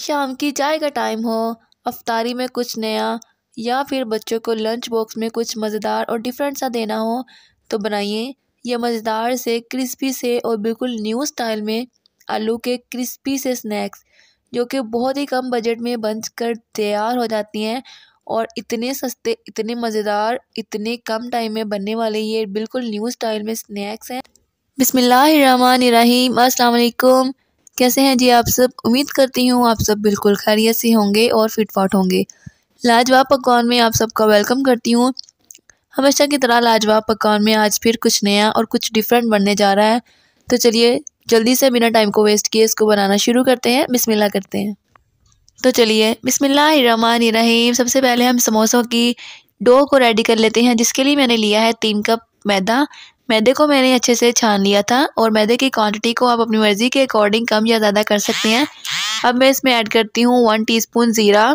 शाम की चाय का टाइम हो अफ्तारी में कुछ नया या फिर बच्चों को लंच बॉक्स में कुछ मज़ेदार और डिफरेंट सा देना हो तो बनाइए यह मज़ेदार से क्रिस्पी से और बिल्कुल न्यू स्टाइल में आलू के क्रिस्पी से स्नैक्स जो कि बहुत ही कम बजट में बन कर तैयार हो जाती हैं और इतने सस्ते इतने मज़ेदार इतने कम टाइम में बनने वाले ये बिल्कुल न्यू स्टाइल में स्नैक्स हैं बिसमीम अल्लाम कैसे हैं जी आप सब उम्मीद करती हूँ आप सब बिल्कुल खैरियत से होंगे और फिटफाट होंगे लाजवाब पकवान में आप सबका वेलकम करती हूँ हमेशा की तरह लाजवाब पकवान में आज फिर कुछ नया और कुछ डिफरेंट बनने जा रहा है तो चलिए जल्दी से बिना टाइम को वेस्ट किए इसको बनाना शुरू करते हैं बिसमिल्ला करते हैं तो चलिए बिस्मिल्लाहिर्रहमानिर्रहीम सबसे पहले हम समोसों की डो को रेडी कर लेते हैं जिसके लिए मैंने लिया है तीन कप मैदा मैदे को मैंने अच्छे से छान लिया था और मैदे की क्वांटिटी को आप अपनी मर्ज़ी के अकॉर्डिंग कम या ज़्यादा कर सकते हैं अब मैं इसमें ऐड करती हूँ वन टीस्पून ज़ीरा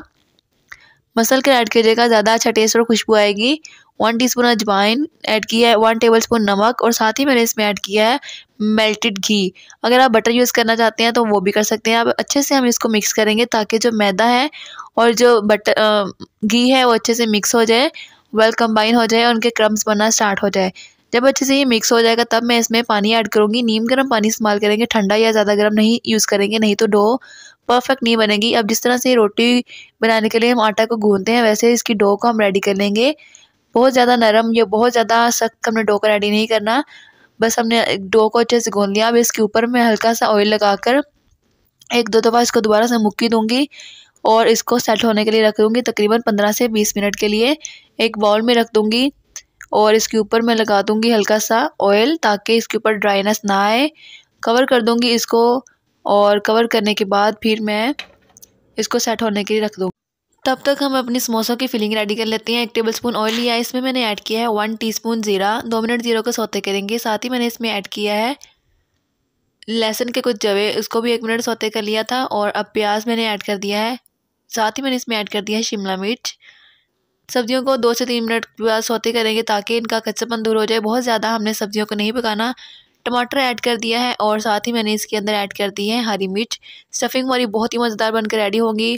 मसल कर ऐड कीजिएगा ज़्यादा अच्छा टेस्ट और खुशबू आएगी वन टीस्पून अजवाइन ऐड किया है वन टेबल स्पून नमक और साथ ही मैंने इसमें ऐड किया है मेल्टेड घी अगर आप बटर यूज़ करना चाहते हैं तो वो भी कर सकते हैं आप अच्छे से हम इसको मिक्स करेंगे ताकि जो मैदा है और जो बटर घी है वो अच्छे से मिक्स हो जाए वेल कम्बाइन हो जाए उनके क्रम्स बनना स्टार्ट हो जाए जब अच्छे से ये मिक्स हो जाएगा तब मैं इसमें पानी ऐड करूँगी नीम गर्म पानी इस्तेमाल करेंगे ठंडा या ज़्यादा गर्म नहीं यूज़ करेंगे नहीं तो डो परफेक्ट नहीं बनेगी अब जिस तरह से रोटी बनाने के लिए हम आटा को गूंदते हैं वैसे इसकी डो को हम रेडी कर लेंगे बहुत ज़्यादा नरम या बहुत ज़्यादा सख्त हमने डो को रेडी नहीं करना बस हमने डो को अच्छे से गूंद लिया अब इसके ऊपर मैं हल्का सा ऑयल लगाकर एक दो दफ़ा इसको दोबारा से मुक्की दूँगी और इसको सेट होने के लिए रख दूँगी तकरीबन पंद्रह से बीस मिनट के लिए एक बाउल में रख दूँगी और इसके ऊपर मैं लगा दूंगी हल्का सा ऑयल ताकि इसके ऊपर ड्राइनेस ना आए कवर कर दूँगी इसको और कवर करने के बाद फिर मैं इसको सेट होने के लिए रख दूँगी तब तक हम अपनी समोसों की फिलिंग रेडी कर लेते हैं एक टेबल स्पून ऑयल लिया है इसमें मैंने ऐड किया है वन टीस्पून ज़ीरा दो मिनट ज़ीरो को सोते करेंगे साथ ही मैंने इसमें ऐड किया है लहसुन के कुछ जवे उसको भी एक मिनट सोते कर लिया था और अब प्याज मैंने ऐड कर दिया है साथ ही मैंने इसमें ऐड कर दिया है शिमला मिर्च सब्जियों को दो से तीन मिनट के बाद सोते करेंगे ताकि इनका कच्चापन दूर हो जाए बहुत ज़्यादा हमने सब्जियों को नहीं पकाना टमाटर ऐड कर दिया है और साथ ही मैंने इसके अंदर ऐड कर दी है हरी मिर्च स्टफिंग हमारी बहुत ही मज़ेदार बनकर रेडी होगी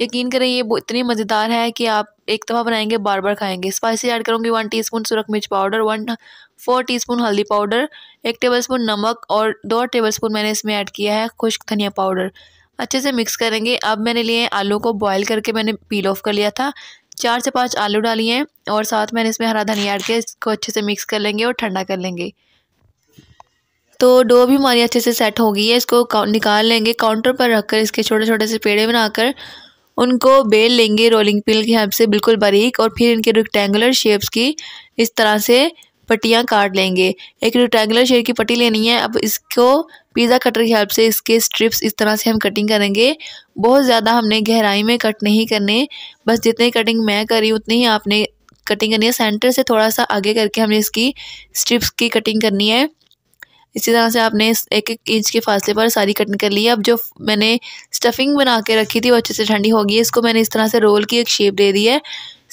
यकीन करें ये इतनी मज़ेदार है कि आप एक दफ़ा बनाएंगे बार बार खाएंगे स्पाइसी ऐड करूँगी वन टी स्पून सुरख मिर्च पाउडर वन फोर स्पून हल्दी पाउडर एक स्पून नमक और दो स्पून मैंने इसमें ऐड किया है खुश्क धनिया पाउडर अच्छे से मिक्स करेंगे अब मैंने लिए आलू को बॉईल करके मैंने पील ऑफ कर लिया था चार से पाँच आलू डालिए और साथ मैंने इसमें हरा धनिया ऐड किया इसको अच्छे से मिक्स कर लेंगे और ठंडा कर लेंगे तो डो भी हमारी अच्छे से सेट हो गई है इसको निकाल लेंगे काउंटर पर रखकर इसके छोटे छोटे से पेड़े बनाकर उनको बेल लेंगे रोलिंग पिल की हेल्प से बिल्कुल बारीक और फिर इनके रेक्टेंगुलर शेप्स की इस तरह से पट्टियाँ काट लेंगे एक रेक्टेंगुलर शेप की पट्टी लेनी है अब इसको पिज़्ज़ा कटर की हेल्प से इसके स्ट्रिप्स इस तरह से हम कटिंग करेंगे बहुत ज़्यादा हमने गहराई में कट नहीं करने बस जितनी कटिंग मैं करी उतनी ही आपने कटिंग करनी है सेंटर से थोड़ा सा आगे करके हमने इसकी स्ट्रिप्स की कटिंग करनी है इसी तरह से आपने एक एक इंच के फासले पर सारी कटिंग कर ली है अब जो मैंने स्टफिंग बना के रखी थी वो अच्छे से ठंडी होगी इसको मैंने इस तरह से रोल की एक शेप दे दी है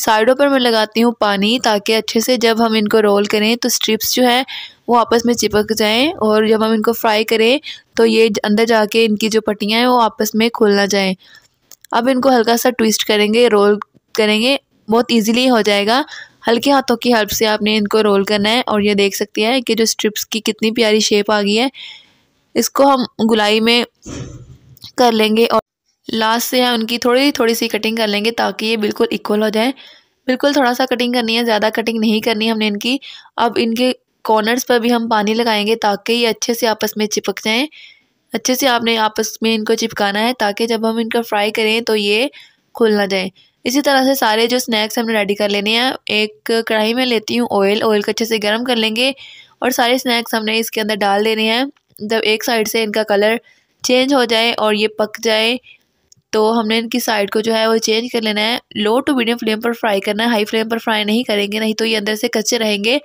साइडों पर मैं लगाती हूँ पानी ताकि अच्छे से जब हम इनको रोल करें तो स्ट्रिप्स जो है वो आपस में चिपक जाएं और जब हम इनको फ्राई करें तो ये अंदर जाके इनकी जो पट्टियाँ हैं वो आपस में खुल ना जाएँ अब इनको हल्का सा ट्विस्ट करेंगे रोल करेंगे बहुत ईजीली हो जाएगा हल्के हाथों की हेल्प से आपने इनको रोल करना है और ये देख सकती है कि जो स्ट्रिप्स की कितनी प्यारी शेप आ गई है इसको हम गुलाई में कर लेंगे और लास्ट से हम उनकी थोड़ी थोड़ी सी कटिंग कर लेंगे ताकि ये बिल्कुल इक्वल हो जाए बिल्कुल थोड़ा सा कटिंग करनी है ज़्यादा कटिंग नहीं करनी हमने इनकी अब इनके कॉर्नर्स पर भी हम पानी लगाएंगे ताकि ये अच्छे से आपस में चिपक जाएँ अच्छे से आपने आपस में इनको चिपकाना है ताकि जब हम इनका फ्राई करें तो ये खुल ना जाए इसी तरह से सारे जो स्नैक्स हमने रेडी कर लेने हैं एक कढ़ाई में लेती हूँ ऑयल ऑयल को अच्छे से गर्म कर लेंगे और सारे स्नैक्स हमने इसके अंदर डाल देने हैं जब एक साइड से इनका कलर चेंज हो जाए और ये पक जाए तो हमने इनकी साइड को जो है वो चेंज कर लेना है लो टू मीडियम फ्लेम पर फ्राई करना है हाई फ्लेम पर फ्राई नहीं करेंगे नहीं तो ये अंदर से कच्चे रहेंगे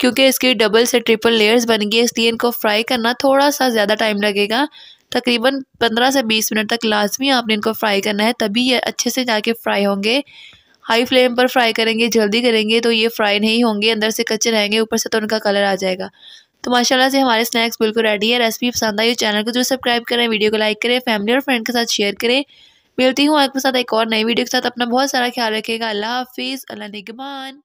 क्योंकि इसकी डबल से ट्रिपल लेयर्स बन गई इसलिए इनको फ्राई करना थोड़ा सा ज़्यादा टाइम लगेगा तकरीबन पंद्रह से बीस मिनट तक लाजमी आपने इनको फ्राई करना है तभी ये अच्छे से जाके फ्राई होंगे हाई फ्लेम पर फ्राई करेंगे जल्दी करेंगे तो ये फ्राई नहीं होंगे अंदर से कच्चे रहेंगे ऊपर से तो उनका कलर आ जाएगा तो माशाल्लाह से हमारे स्नैक्स बिल्कुल रेडी है रेसिपी पसंद आई चैनल को जो सब्सक्राइब करें वीडियो को लाइक करें फैमिली और फ्रेंड के साथ शेयर करें मिलती हूँ आपके साथ एक और नई वीडियो के साथ अपना बहुत सारा ख्याल रखेगा अल्लाह हाफिज़ अल्लाह निगमान